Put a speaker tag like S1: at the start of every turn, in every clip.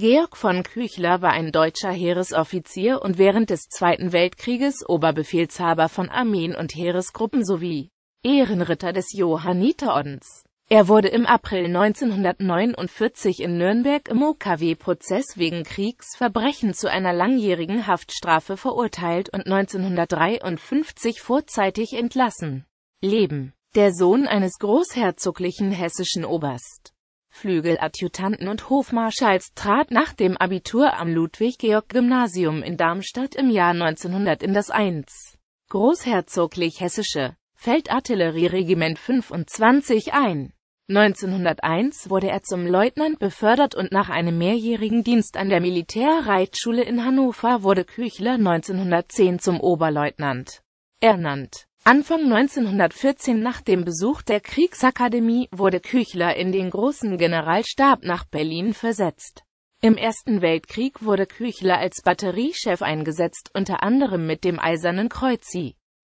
S1: Georg von Küchler war ein deutscher Heeresoffizier und während des Zweiten Weltkrieges Oberbefehlshaber von Armeen und Heeresgruppen sowie Ehrenritter des Johanniterordens. Er wurde im April 1949 in Nürnberg im OKW-Prozess wegen Kriegsverbrechen zu einer langjährigen Haftstrafe verurteilt und 1953 vorzeitig entlassen. Leben Der Sohn eines großherzoglichen hessischen Oberst Flügeladjutanten und Hofmarschalls trat nach dem Abitur am Ludwig-Georg-Gymnasium in Darmstadt im Jahr 1900 in das 1. Großherzoglich Hessische Feldartillerieregiment 25 ein. 1901 wurde er zum Leutnant befördert und nach einem mehrjährigen Dienst an der Militärreitschule in Hannover wurde Küchler 1910 zum Oberleutnant ernannt. Anfang 1914 nach dem Besuch der Kriegsakademie wurde Küchler in den großen Generalstab nach Berlin versetzt. Im Ersten Weltkrieg wurde Küchler als Batteriechef eingesetzt, unter anderem mit dem Eisernen Kreuz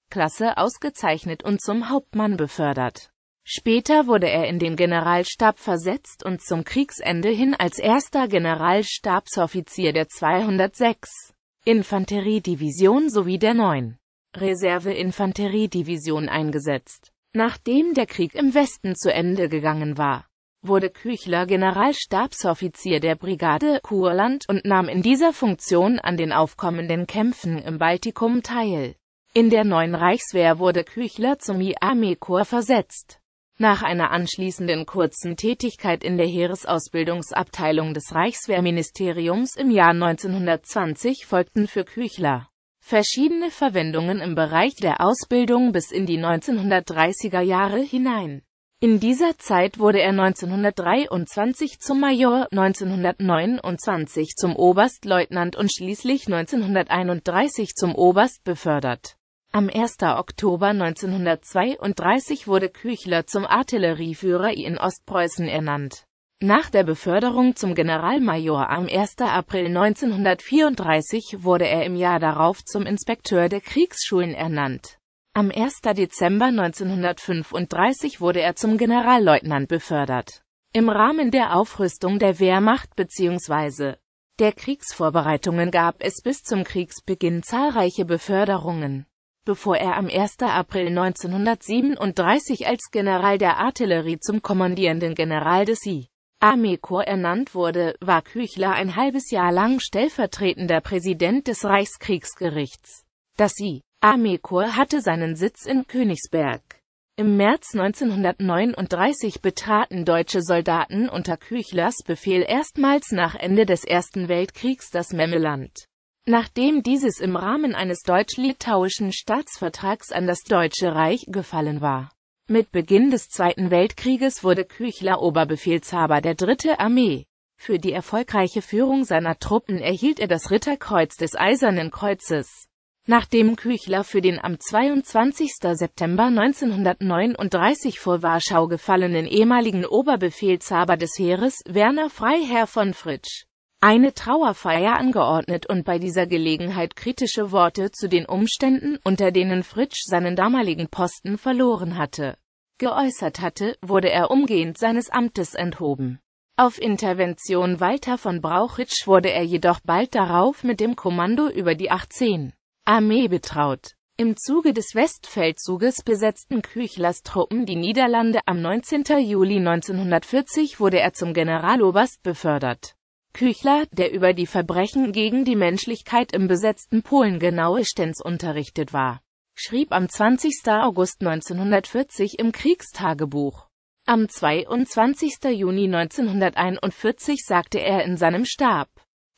S1: Klasse ausgezeichnet und zum Hauptmann befördert. Später wurde er in den Generalstab versetzt und zum Kriegsende hin als erster Generalstabsoffizier der 206. Infanteriedivision sowie der 9. Reserve-Infanteriedivision eingesetzt. Nachdem der Krieg im Westen zu Ende gegangen war, wurde Küchler Generalstabsoffizier der Brigade Kurland und nahm in dieser Funktion an den aufkommenden Kämpfen im Baltikum teil. In der neuen Reichswehr wurde Küchler zum I-Armee-Korps versetzt. Nach einer anschließenden kurzen Tätigkeit in der Heeresausbildungsabteilung des Reichswehrministeriums im Jahr 1920 folgten für Küchler verschiedene Verwendungen im Bereich der Ausbildung bis in die 1930er Jahre hinein. In dieser Zeit wurde er 1923 zum Major, 1929 zum Oberstleutnant und schließlich 1931 zum Oberst befördert. Am 1. Oktober 1932 wurde Küchler zum Artillerieführer in Ostpreußen ernannt. Nach der Beförderung zum Generalmajor am 1. April 1934 wurde er im Jahr darauf zum Inspekteur der Kriegsschulen ernannt. Am 1. Dezember 1935 wurde er zum Generalleutnant befördert. Im Rahmen der Aufrüstung der Wehrmacht bzw. der Kriegsvorbereitungen gab es bis zum Kriegsbeginn zahlreiche Beförderungen. Bevor er am 1. April 1937 als General der Artillerie zum kommandierenden General des I. Armeekorps ernannt wurde, war Küchler ein halbes Jahr lang stellvertretender Präsident des Reichskriegsgerichts. Das I. Armeekorps hatte seinen Sitz in Königsberg. Im März 1939 betraten deutsche Soldaten unter Küchlers Befehl erstmals nach Ende des Ersten Weltkriegs das Memmeland. Nachdem dieses im Rahmen eines deutsch-litauischen Staatsvertrags an das Deutsche Reich gefallen war mit Beginn des Zweiten Weltkrieges wurde Küchler Oberbefehlshaber der Dritte Armee. Für die erfolgreiche Führung seiner Truppen erhielt er das Ritterkreuz des Eisernen Kreuzes. Nachdem Küchler für den am 22. September 1939 vor Warschau gefallenen ehemaligen Oberbefehlshaber des Heeres Werner Freiherr von Fritsch eine Trauerfeier angeordnet und bei dieser Gelegenheit kritische Worte zu den Umständen, unter denen Fritsch seinen damaligen Posten verloren hatte, geäußert hatte, wurde er umgehend seines Amtes enthoben. Auf Intervention Walter von Brauchitsch wurde er jedoch bald darauf mit dem Kommando über die 18. Armee betraut. Im Zuge des Westfeldzuges besetzten Küchlers Truppen die Niederlande. Am 19. Juli 1940 wurde er zum Generaloberst befördert. Küchler, der über die Verbrechen gegen die Menschlichkeit im besetzten Polen genauestens unterrichtet war, schrieb am 20. August 1940 im Kriegstagebuch. Am 22. Juni 1941 sagte er in seinem Stab,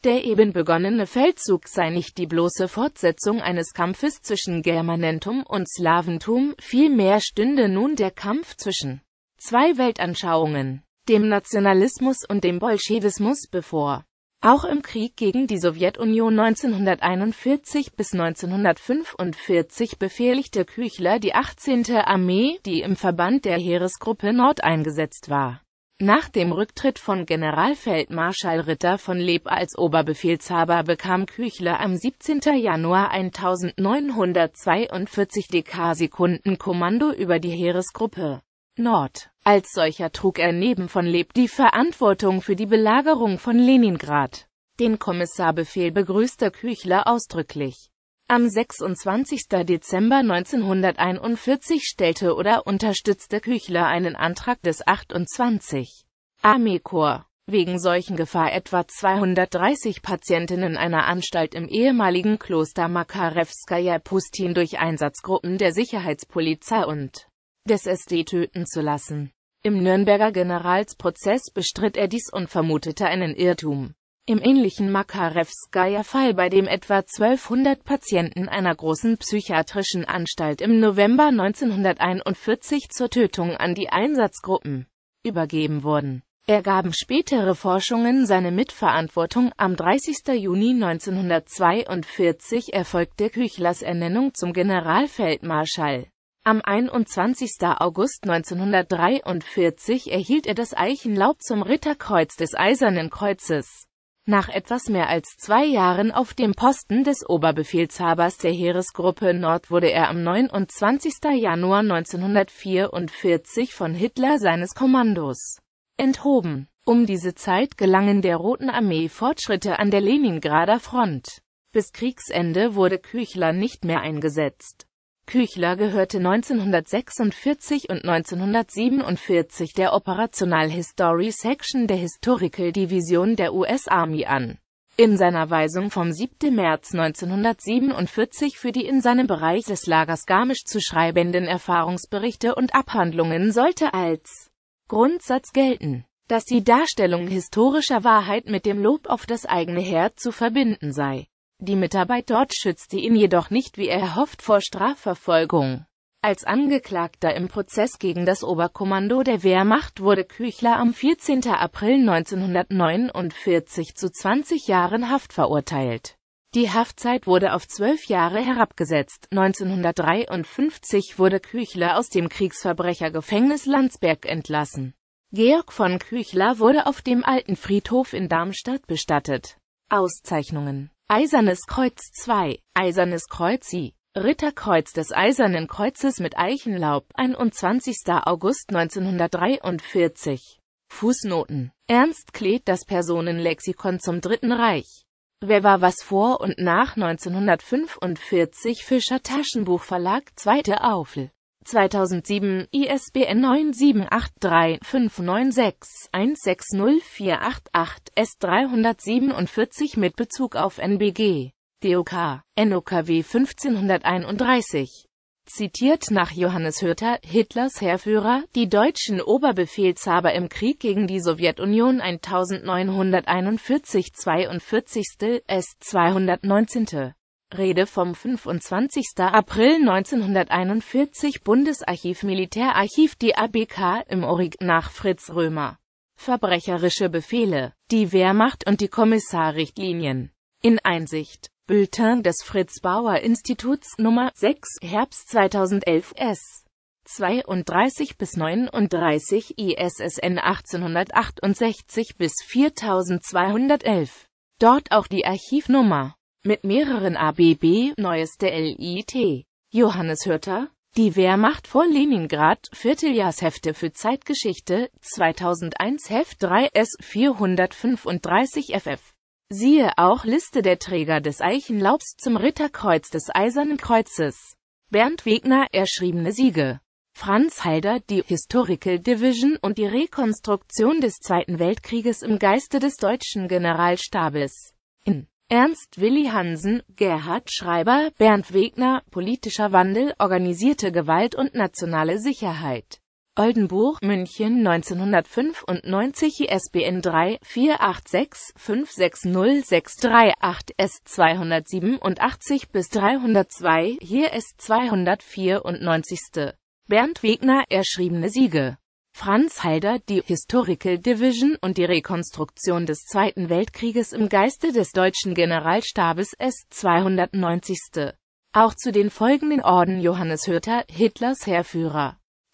S1: der eben begonnene Feldzug sei nicht die bloße Fortsetzung eines Kampfes zwischen Germanentum und Slaventum, vielmehr stünde nun der Kampf zwischen zwei Weltanschauungen dem Nationalismus und dem Bolschewismus bevor. Auch im Krieg gegen die Sowjetunion 1941 bis 1945 befehligte Küchler die 18. Armee, die im Verband der Heeresgruppe Nord eingesetzt war. Nach dem Rücktritt von Generalfeldmarschall Ritter von Leb als Oberbefehlshaber bekam Küchler am 17. Januar 1942 DK-Sekunden Kommando über die Heeresgruppe Nord. Als solcher trug er neben von Leb die Verantwortung für die Belagerung von Leningrad. Den Kommissarbefehl begrüßte Küchler ausdrücklich. Am 26. Dezember 1941 stellte oder unterstützte Küchler einen Antrag des 28. Armeekorps, wegen solchen Gefahr etwa 230 Patientinnen einer Anstalt im ehemaligen Kloster Makarewskaja Pustin durch Einsatzgruppen der Sicherheitspolizei und des SD töten zu lassen. Im Nürnberger Generalsprozess bestritt er dies und vermutete einen Irrtum. Im ähnlichen Makarewskaja-Fall, bei dem etwa 1200 Patienten einer großen psychiatrischen Anstalt im November 1941 zur Tötung an die Einsatzgruppen übergeben wurden, ergaben spätere Forschungen seine Mitverantwortung. Am 30. Juni 1942 erfolgte Küchlers Ernennung zum Generalfeldmarschall. Am 21. August 1943 erhielt er das Eichenlaub zum Ritterkreuz des Eisernen Kreuzes. Nach etwas mehr als zwei Jahren auf dem Posten des Oberbefehlshabers der Heeresgruppe Nord wurde er am 29. Januar 1944 von Hitler seines Kommandos enthoben. Um diese Zeit gelangen der Roten Armee Fortschritte an der Leningrader Front. Bis Kriegsende wurde Küchler nicht mehr eingesetzt. Küchler gehörte 1946 und 1947 der Operational History Section der Historical Division der US Army an. In seiner Weisung vom 7. März 1947 für die in seinem Bereich des Lagers Garmisch zu schreibenden Erfahrungsberichte und Abhandlungen sollte als Grundsatz gelten, dass die Darstellung historischer Wahrheit mit dem Lob auf das eigene Herd zu verbinden sei. Die Mitarbeit dort schützte ihn jedoch nicht wie er erhofft vor Strafverfolgung. Als Angeklagter im Prozess gegen das Oberkommando der Wehrmacht wurde Küchler am 14. April 1949 zu 20 Jahren Haft verurteilt. Die Haftzeit wurde auf zwölf Jahre herabgesetzt. 1953 wurde Küchler aus dem Kriegsverbrechergefängnis Landsberg entlassen. Georg von Küchler wurde auf dem alten Friedhof in Darmstadt bestattet. Auszeichnungen Eisernes Kreuz 2, Eisernes Kreuz I, Ritterkreuz des Eisernen Kreuzes mit Eichenlaub, 21. August 1943. Fußnoten. Ernst Kleth das Personenlexikon zum Dritten Reich. Wer war was vor und nach 1945 Fischer Taschenbuchverlag, zweite Aufl. 2007, ISBN 9783596160488, S347 mit Bezug auf NBG. DOK, NOKW 1531. Zitiert nach Johannes Hürter, Hitlers Heerführer, die deutschen Oberbefehlshaber im Krieg gegen die Sowjetunion 1941-42. S219 Rede vom 25. April 1941 Bundesarchiv Militärarchiv die ABK im Orig nach Fritz Römer. Verbrecherische Befehle, die Wehrmacht und die Kommissarrichtlinien. In Einsicht. Bulletin des Fritz Bauer Instituts Nummer 6 Herbst 2011 S. 32 bis 39 ISSN 1868 bis 4211. Dort auch die Archivnummer mit mehreren ABB, neueste LIT. Johannes Hürter, die Wehrmacht vor Leningrad, Vierteljahrshefte für Zeitgeschichte, 2001 Heft 3 S 435 FF. Siehe auch Liste der Träger des Eichenlaubs zum Ritterkreuz des Eisernen Kreuzes. Bernd Wegner, erschriebene Siege. Franz Halder, die Historical Division und die Rekonstruktion des Zweiten Weltkrieges im Geiste des deutschen Generalstabes. In Ernst Willi Hansen, Gerhard Schreiber, Bernd Wegner, politischer Wandel, organisierte Gewalt und nationale Sicherheit. Oldenburg, München 1995, ISBN 3-486-560-638, S287 bis 302, hier S294. Bernd Wegner, erschriebene Siege Franz Halder, die Historical Division und die Rekonstruktion des Zweiten Weltkrieges im Geiste des deutschen Generalstabes S-290. Auch zu den folgenden Orden Johannes Hürter, Hitlers Heerführer.